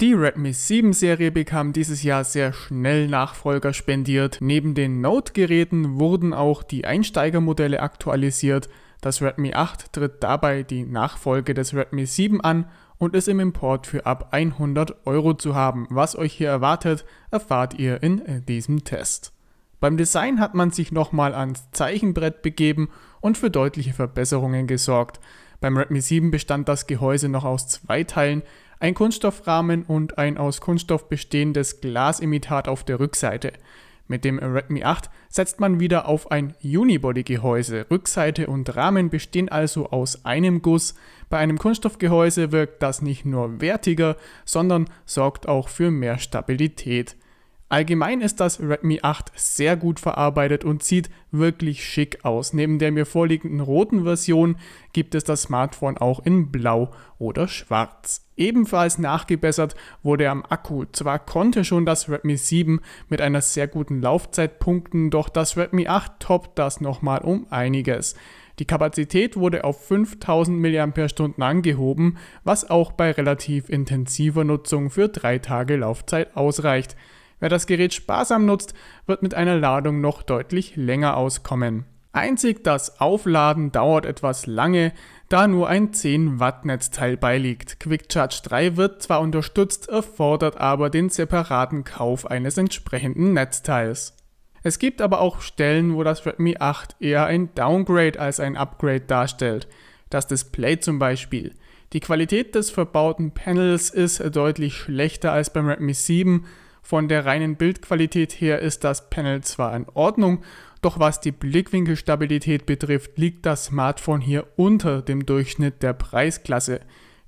Die Redmi 7 Serie bekam dieses Jahr sehr schnell Nachfolger spendiert. Neben den Note-Geräten wurden auch die Einsteigermodelle aktualisiert. Das Redmi 8 tritt dabei die Nachfolge des Redmi 7 an und ist im Import für ab 100 Euro zu haben. Was euch hier erwartet, erfahrt ihr in äh, diesem Test. Beim Design hat man sich nochmal ans Zeichenbrett begeben und für deutliche Verbesserungen gesorgt. Beim Redmi 7 bestand das Gehäuse noch aus zwei Teilen, ein Kunststoffrahmen und ein aus Kunststoff bestehendes Glasimitat auf der Rückseite. Mit dem Redmi 8 setzt man wieder auf ein Unibody-Gehäuse. Rückseite und Rahmen bestehen also aus einem Guss. Bei einem Kunststoffgehäuse wirkt das nicht nur wertiger, sondern sorgt auch für mehr Stabilität. Allgemein ist das Redmi 8 sehr gut verarbeitet und sieht wirklich schick aus. Neben der mir vorliegenden roten Version gibt es das Smartphone auch in blau oder schwarz. Ebenfalls nachgebessert wurde am Akku. Zwar konnte schon das Redmi 7 mit einer sehr guten Laufzeit punkten, doch das Redmi 8 toppt das nochmal um einiges. Die Kapazität wurde auf 5000 mAh angehoben, was auch bei relativ intensiver Nutzung für 3 Tage Laufzeit ausreicht. Wer das Gerät sparsam nutzt, wird mit einer Ladung noch deutlich länger auskommen. Einzig das Aufladen dauert etwas lange, da nur ein 10 Watt Netzteil beiliegt. Quick Charge 3 wird zwar unterstützt, erfordert aber den separaten Kauf eines entsprechenden Netzteils. Es gibt aber auch Stellen, wo das Redmi 8 eher ein Downgrade als ein Upgrade darstellt. Das Display zum Beispiel. Die Qualität des verbauten Panels ist deutlich schlechter als beim Redmi 7, von der reinen Bildqualität her ist das Panel zwar in Ordnung, doch was die Blickwinkelstabilität betrifft, liegt das Smartphone hier unter dem Durchschnitt der Preisklasse.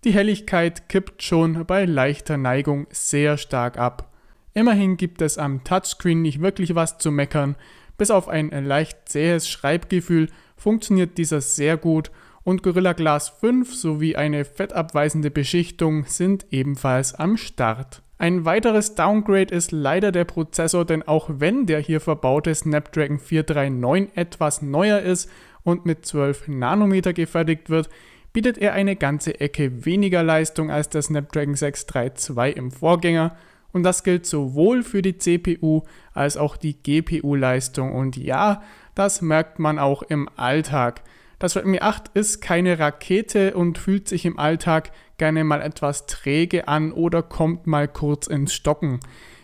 Die Helligkeit kippt schon bei leichter Neigung sehr stark ab. Immerhin gibt es am Touchscreen nicht wirklich was zu meckern. Bis auf ein leicht zähes Schreibgefühl funktioniert dieser sehr gut und Gorilla Glass 5 sowie eine fettabweisende Beschichtung sind ebenfalls am Start. Ein weiteres Downgrade ist leider der Prozessor, denn auch wenn der hier verbaute Snapdragon 439 etwas neuer ist und mit 12 Nanometer gefertigt wird, bietet er eine ganze Ecke weniger Leistung als der Snapdragon 632 im Vorgänger und das gilt sowohl für die CPU als auch die GPU-Leistung und ja, das merkt man auch im Alltag. Das Redmi 8 ist keine Rakete und fühlt sich im Alltag gerne mal etwas träge an oder kommt mal kurz ins Stocken.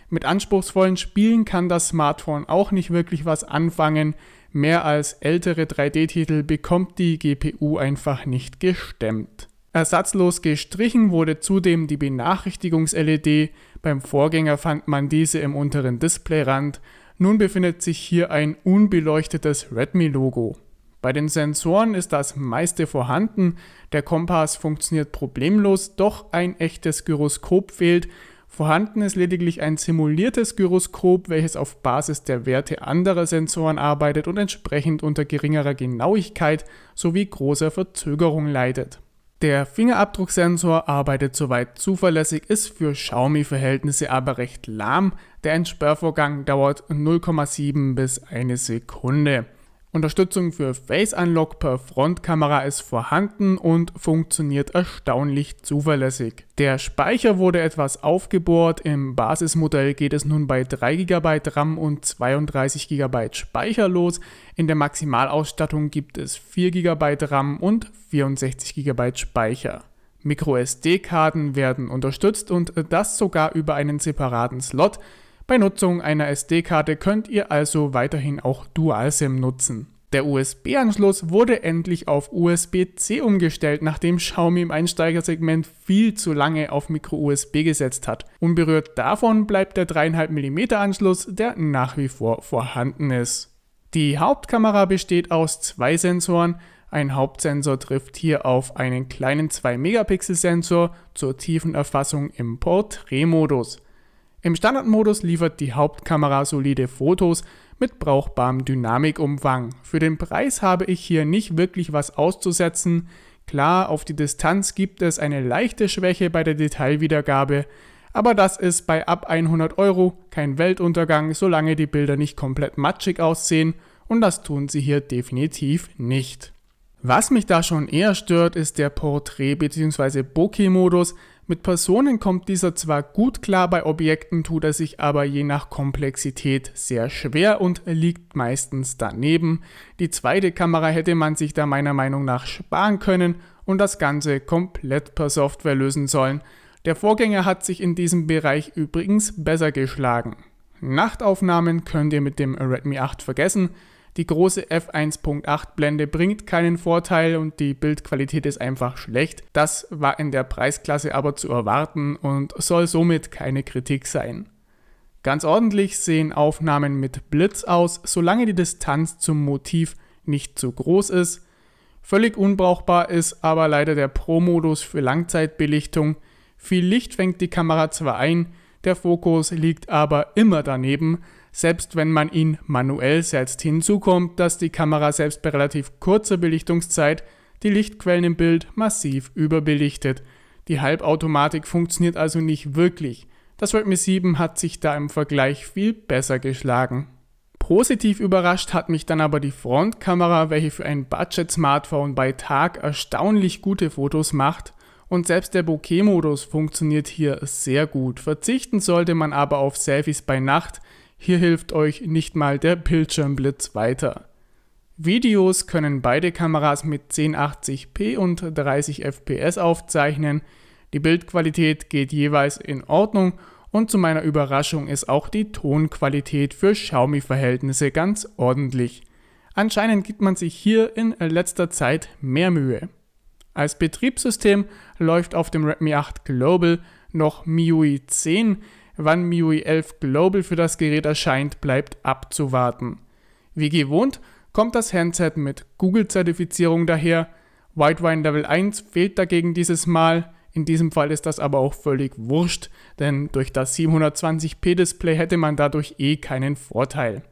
Mit anspruchsvollen Spielen kann das Smartphone auch nicht wirklich was anfangen. Mehr als ältere 3D-Titel bekommt die GPU einfach nicht gestemmt. Ersatzlos gestrichen wurde zudem die Benachrichtigungs-LED. Beim Vorgänger fand man diese im unteren Displayrand. Nun befindet sich hier ein unbeleuchtetes Redmi-Logo. Bei den Sensoren ist das meiste vorhanden, der Kompass funktioniert problemlos, doch ein echtes Gyroskop fehlt. Vorhanden ist lediglich ein simuliertes Gyroskop, welches auf Basis der Werte anderer Sensoren arbeitet und entsprechend unter geringerer Genauigkeit sowie großer Verzögerung leidet. Der Fingerabdrucksensor arbeitet soweit zuverlässig, ist für Xiaomi-Verhältnisse aber recht lahm. Der Entsperrvorgang dauert 0,7 bis 1 Sekunde. Unterstützung für Face Unlock per Frontkamera ist vorhanden und funktioniert erstaunlich zuverlässig. Der Speicher wurde etwas aufgebohrt, im Basismodell geht es nun bei 3 GB RAM und 32 GB Speicher los, in der Maximalausstattung gibt es 4 GB RAM und 64 GB Speicher. MicroSD-Karten werden unterstützt und das sogar über einen separaten Slot, bei Nutzung einer SD-Karte könnt ihr also weiterhin auch DualSIM nutzen. Der USB-Anschluss wurde endlich auf USB-C umgestellt, nachdem Xiaomi im Einsteigersegment viel zu lange auf Micro-USB gesetzt hat. Unberührt davon bleibt der 3,5 mm Anschluss, der nach wie vor vorhanden ist. Die Hauptkamera besteht aus zwei Sensoren. Ein Hauptsensor trifft hier auf einen kleinen 2-Megapixel-Sensor zur tiefen Erfassung im Porträtmodus. modus im Standardmodus liefert die Hauptkamera solide Fotos mit brauchbarem Dynamikumfang. Für den Preis habe ich hier nicht wirklich was auszusetzen. Klar, auf die Distanz gibt es eine leichte Schwäche bei der Detailwiedergabe, aber das ist bei ab 100 Euro kein Weltuntergang, solange die Bilder nicht komplett matschig aussehen und das tun sie hier definitiv nicht. Was mich da schon eher stört, ist der Porträt- bzw. Bokeh-Modus, mit Personen kommt dieser zwar gut klar, bei Objekten tut er sich aber je nach Komplexität sehr schwer und liegt meistens daneben. Die zweite Kamera hätte man sich da meiner Meinung nach sparen können und das Ganze komplett per Software lösen sollen. Der Vorgänger hat sich in diesem Bereich übrigens besser geschlagen. Nachtaufnahmen könnt ihr mit dem Redmi 8 vergessen. Die große F1.8 Blende bringt keinen Vorteil und die Bildqualität ist einfach schlecht. Das war in der Preisklasse aber zu erwarten und soll somit keine Kritik sein. Ganz ordentlich sehen Aufnahmen mit Blitz aus, solange die Distanz zum Motiv nicht zu groß ist. Völlig unbrauchbar ist aber leider der Pro-Modus für Langzeitbelichtung. Viel Licht fängt die Kamera zwar ein, der Fokus liegt aber immer daneben, selbst wenn man ihn manuell setzt. Hinzu kommt, dass die Kamera selbst bei relativ kurzer Belichtungszeit die Lichtquellen im Bild massiv überbelichtet. Die Halbautomatik funktioniert also nicht wirklich. Das Redmi 7 hat sich da im Vergleich viel besser geschlagen. Positiv überrascht hat mich dann aber die Frontkamera, welche für ein Budget-Smartphone bei Tag erstaunlich gute Fotos macht und selbst der Bokeh-Modus funktioniert hier sehr gut. Verzichten sollte man aber auf Selfies bei Nacht, hier hilft euch nicht mal der Bildschirmblitz weiter. Videos können beide Kameras mit 1080p und 30 fps aufzeichnen. Die Bildqualität geht jeweils in Ordnung und zu meiner Überraschung ist auch die Tonqualität für Xiaomi-Verhältnisse ganz ordentlich. Anscheinend gibt man sich hier in letzter Zeit mehr Mühe. Als Betriebssystem läuft auf dem Redmi 8 Global noch MIUI 10, Wann MIUI 11 Global für das Gerät erscheint, bleibt abzuwarten. Wie gewohnt kommt das Handset mit Google-Zertifizierung daher. Whitewine Level 1 fehlt dagegen dieses Mal. In diesem Fall ist das aber auch völlig wurscht, denn durch das 720p Display hätte man dadurch eh keinen Vorteil.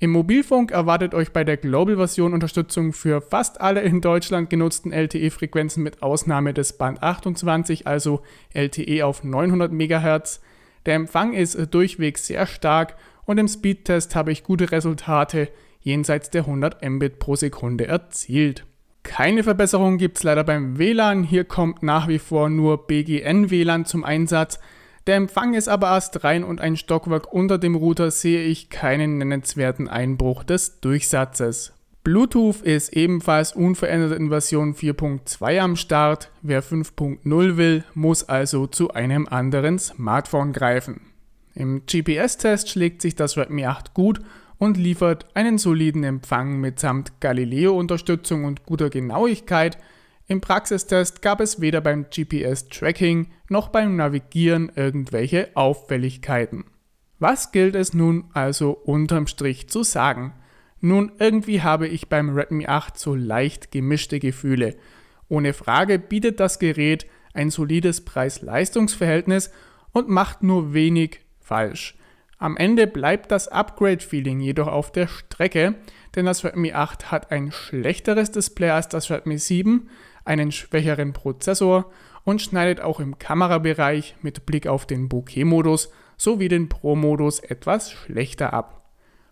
Im Mobilfunk erwartet euch bei der Global-Version Unterstützung für fast alle in Deutschland genutzten LTE-Frequenzen mit Ausnahme des Band 28, also LTE auf 900 MHz, der Empfang ist äh, durchweg sehr stark und im Speedtest habe ich gute Resultate jenseits der 100 Mbit pro Sekunde erzielt. Keine Verbesserung gibt es leider beim WLAN, hier kommt nach wie vor nur BGN-WLAN zum Einsatz. Der Empfang ist aber erst rein und ein Stockwerk unter dem Router sehe ich keinen nennenswerten Einbruch des Durchsatzes. Bluetooth ist ebenfalls unverändert in Version 4.2 am Start. Wer 5.0 will, muss also zu einem anderen Smartphone greifen. Im GPS-Test schlägt sich das Redmi 8 gut und liefert einen soliden Empfang mitsamt Galileo-Unterstützung und guter Genauigkeit. Im Praxistest gab es weder beim GPS-Tracking noch beim Navigieren irgendwelche Auffälligkeiten. Was gilt es nun also unterm Strich zu sagen? Nun, irgendwie habe ich beim Redmi 8 so leicht gemischte Gefühle. Ohne Frage bietet das Gerät ein solides Preis-Leistungs-Verhältnis und macht nur wenig falsch. Am Ende bleibt das Upgrade-Feeling jedoch auf der Strecke, denn das Redmi 8 hat ein schlechteres Display als das Redmi 7, einen schwächeren Prozessor und schneidet auch im Kamerabereich mit Blick auf den Bokeh-Modus sowie den Pro-Modus etwas schlechter ab.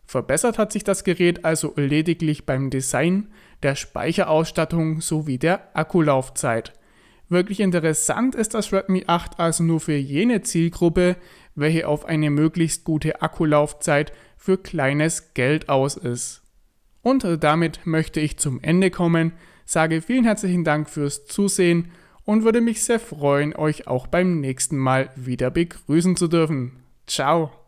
Verbessert hat sich das Gerät also lediglich beim Design, der Speicherausstattung sowie der Akkulaufzeit. Wirklich interessant ist das Redmi 8 also nur für jene Zielgruppe, welche auf eine möglichst gute Akkulaufzeit für kleines Geld aus ist. Und damit möchte ich zum Ende kommen, sage vielen herzlichen Dank fürs Zusehen und würde mich sehr freuen, euch auch beim nächsten Mal wieder begrüßen zu dürfen. Ciao!